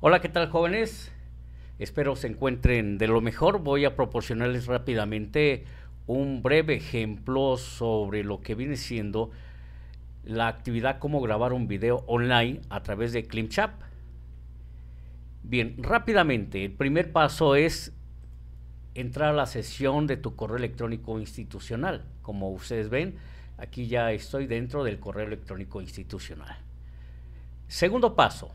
Hola, ¿qué tal jóvenes? Espero se encuentren de lo mejor. Voy a proporcionarles rápidamente un breve ejemplo sobre lo que viene siendo la actividad cómo grabar un video online a través de Climchap. Bien, rápidamente, el primer paso es entrar a la sesión de tu correo electrónico institucional. Como ustedes ven, aquí ya estoy dentro del correo electrónico institucional. Segundo paso,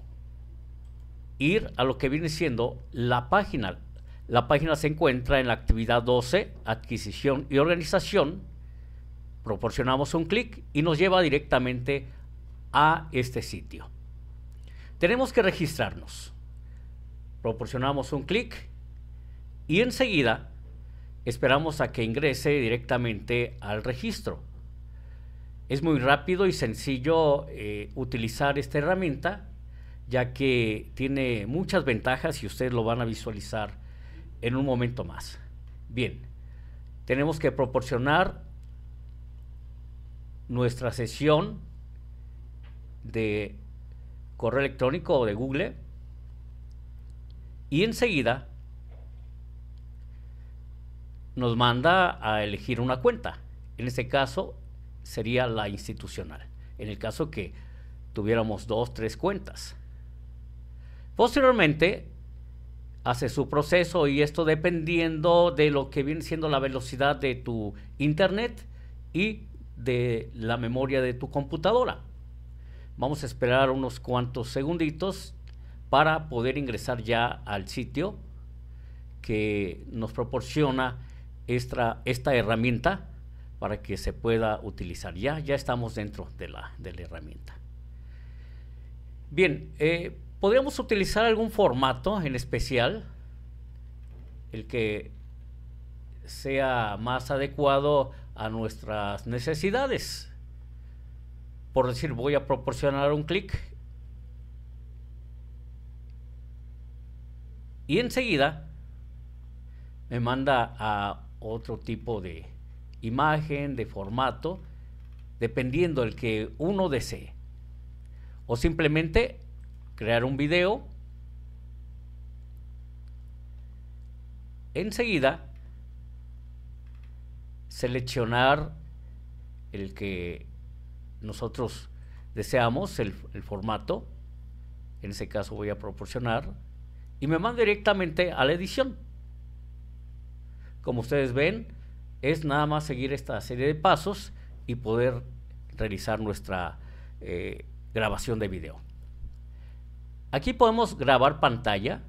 ir a lo que viene siendo la página. La página se encuentra en la actividad 12, adquisición y organización. Proporcionamos un clic y nos lleva directamente a este sitio. Tenemos que registrarnos. Proporcionamos un clic y enseguida esperamos a que ingrese directamente al registro. Es muy rápido y sencillo eh, utilizar esta herramienta ya que tiene muchas ventajas y ustedes lo van a visualizar en un momento más. Bien, tenemos que proporcionar nuestra sesión de correo electrónico o de Google y enseguida nos manda a elegir una cuenta. En este caso sería la institucional, en el caso que tuviéramos dos, tres cuentas. Posteriormente, hace su proceso y esto dependiendo de lo que viene siendo la velocidad de tu internet y de la memoria de tu computadora. Vamos a esperar unos cuantos segunditos para poder ingresar ya al sitio que nos proporciona esta, esta herramienta para que se pueda utilizar. Ya, ya estamos dentro de la, herramienta. Bien, eh, ¿Podríamos utilizar algún formato en especial? El que sea más adecuado a nuestras necesidades. Por decir, voy a proporcionar un clic y enseguida me manda a otro tipo de imagen, de formato, dependiendo el que uno desee. O simplemente crear un video. Enseguida, seleccionar el que nosotros deseamos, el, formato. En ese caso voy a proporcionar. Y me manda directamente a la edición. Como ustedes ven, es nada más seguir esta serie de pasos y poder realizar nuestra eh, grabación de video. Aquí podemos grabar pantalla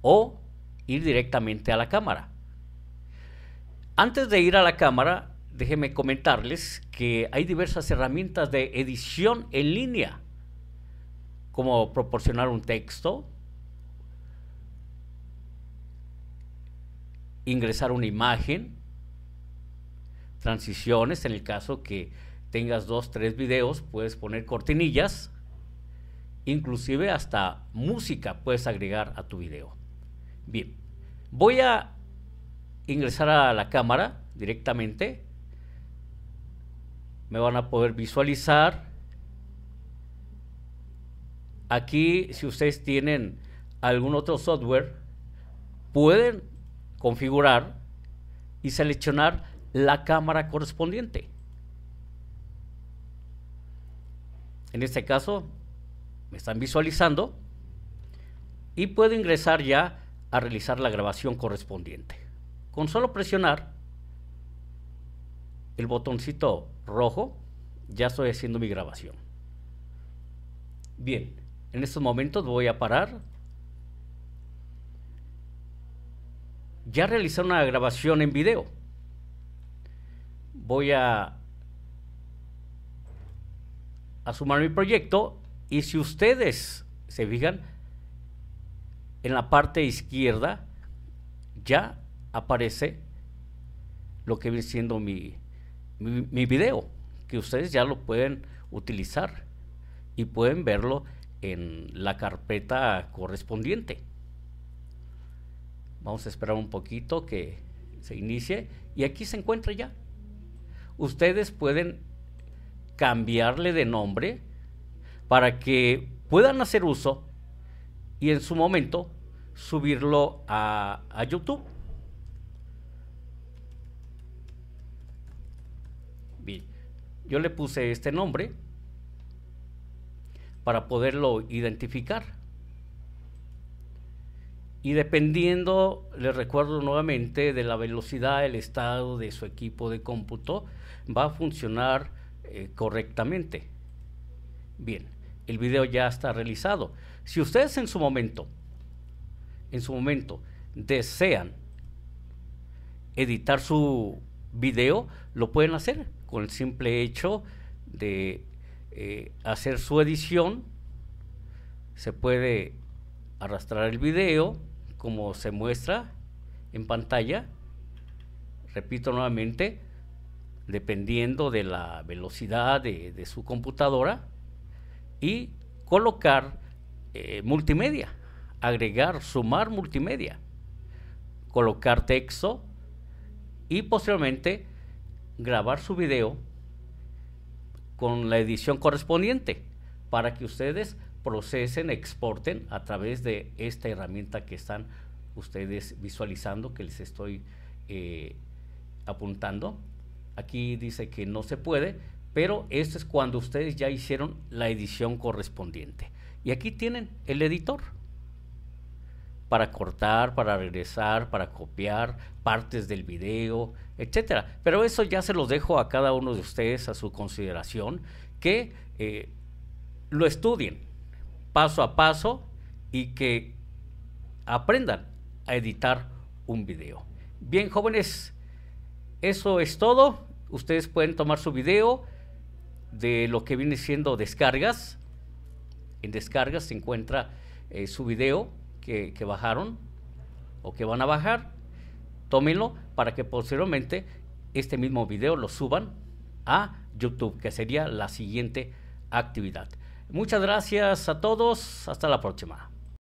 o ir directamente a la cámara. Antes de ir a la cámara, déjenme comentarles que hay diversas herramientas de edición en línea, como proporcionar un texto, ingresar una imagen, transiciones, en el caso que tengas dos, tres videos, puedes poner cortinillas inclusive hasta música puedes agregar a tu video. Bien, voy a ingresar a la cámara directamente. Me van a poder visualizar. Aquí, si ustedes tienen algún otro software, pueden configurar y seleccionar la cámara correspondiente. En este caso, me están visualizando y puedo ingresar ya a realizar la grabación correspondiente. Con solo presionar el botoncito rojo, ya estoy haciendo mi grabación. Bien, en estos momentos voy a parar. Ya realicé una grabación en video. Voy a, a sumar mi proyecto y si ustedes se fijan, en la parte izquierda ya aparece lo que viene siendo mi, mi, video, que ustedes ya lo pueden utilizar y pueden verlo en la carpeta correspondiente. Vamos a esperar un poquito que se inicie y aquí se encuentra ya. Ustedes pueden cambiarle de nombre para que puedan hacer uso y en su momento subirlo a, YouTube. Bien, yo le puse este nombre para poderlo identificar. Y dependiendo, les recuerdo nuevamente, de la velocidad, el estado de su equipo de cómputo, va a funcionar eh, correctamente. Bien, el video ya está realizado. Si ustedes en su momento, en su momento, desean editar su video, lo pueden hacer con el simple hecho de eh, hacer su edición. Se puede arrastrar el video como se muestra en pantalla. Repito nuevamente, dependiendo de la velocidad de su computadora, y colocar eh, multimedia, agregar, sumar multimedia, colocar texto y posteriormente grabar su video con la edición correspondiente para que ustedes procesen, exporten a través de esta herramienta que están ustedes visualizando, que les estoy eh, apuntando. Aquí dice que no se puede, pero esto es cuando ustedes ya hicieron la edición correspondiente. Y aquí tienen el editor para cortar, para regresar, para copiar partes del video, etcétera. Pero eso ya se los dejo a cada uno de ustedes a su consideración, que eh, lo estudien paso a paso y que aprendan a editar un video. Bien, jóvenes, eso es todo. Ustedes pueden tomar su video de lo que viene siendo descargas. En descargas se encuentra eh, su video que, que, bajaron o que van a bajar. Tómenlo para que posteriormente este mismo video lo suban a YouTube, que sería la siguiente actividad. Muchas gracias a todos. Hasta la próxima.